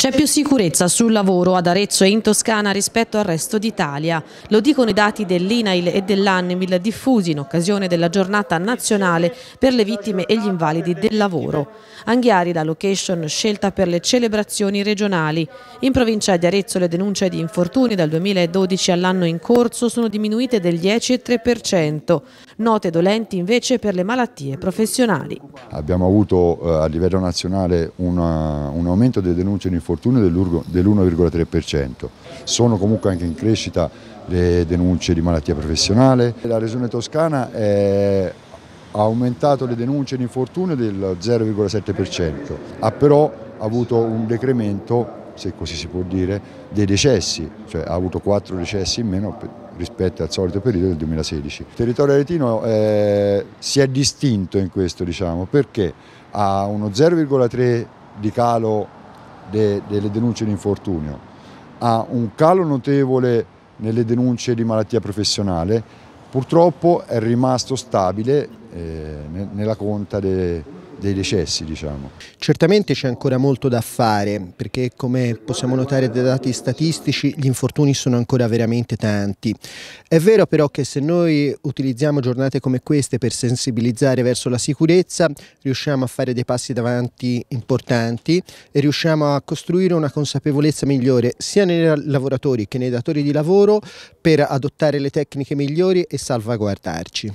C'è più sicurezza sul lavoro ad Arezzo e in Toscana rispetto al resto d'Italia. Lo dicono i dati dell'INAIL e dell'ANMIL diffusi in occasione della giornata nazionale per le vittime e gli invalidi del lavoro. Anghiari la location scelta per le celebrazioni regionali. In provincia di Arezzo le denunce di infortuni dal 2012 all'anno in corso sono diminuite del 10,3% note dolenti invece per le malattie professionali. Abbiamo avuto eh, a livello nazionale una, eh, un aumento delle denunce di infortunio dell'1,3%, sono comunque anche in crescita le denunce di malattia professionale. La regione toscana è ha aumentato le denunce di infortunio del 0,7%, ha però avuto un decremento se così si può dire, dei decessi, cioè ha avuto quattro decessi in meno rispetto al solito periodo del 2016. Il territorio aretino eh, si è distinto in questo diciamo, perché ha uno 0,3 di calo de, delle denunce di infortunio, ha un calo notevole nelle denunce di malattia professionale, purtroppo è rimasto stabile eh, nella conta dei dei decessi. Diciamo. Certamente c'è ancora molto da fare perché come possiamo notare dai dati statistici gli infortuni sono ancora veramente tanti. È vero però che se noi utilizziamo giornate come queste per sensibilizzare verso la sicurezza riusciamo a fare dei passi davanti importanti e riusciamo a costruire una consapevolezza migliore sia nei lavoratori che nei datori di lavoro per adottare le tecniche migliori e salvaguardarci.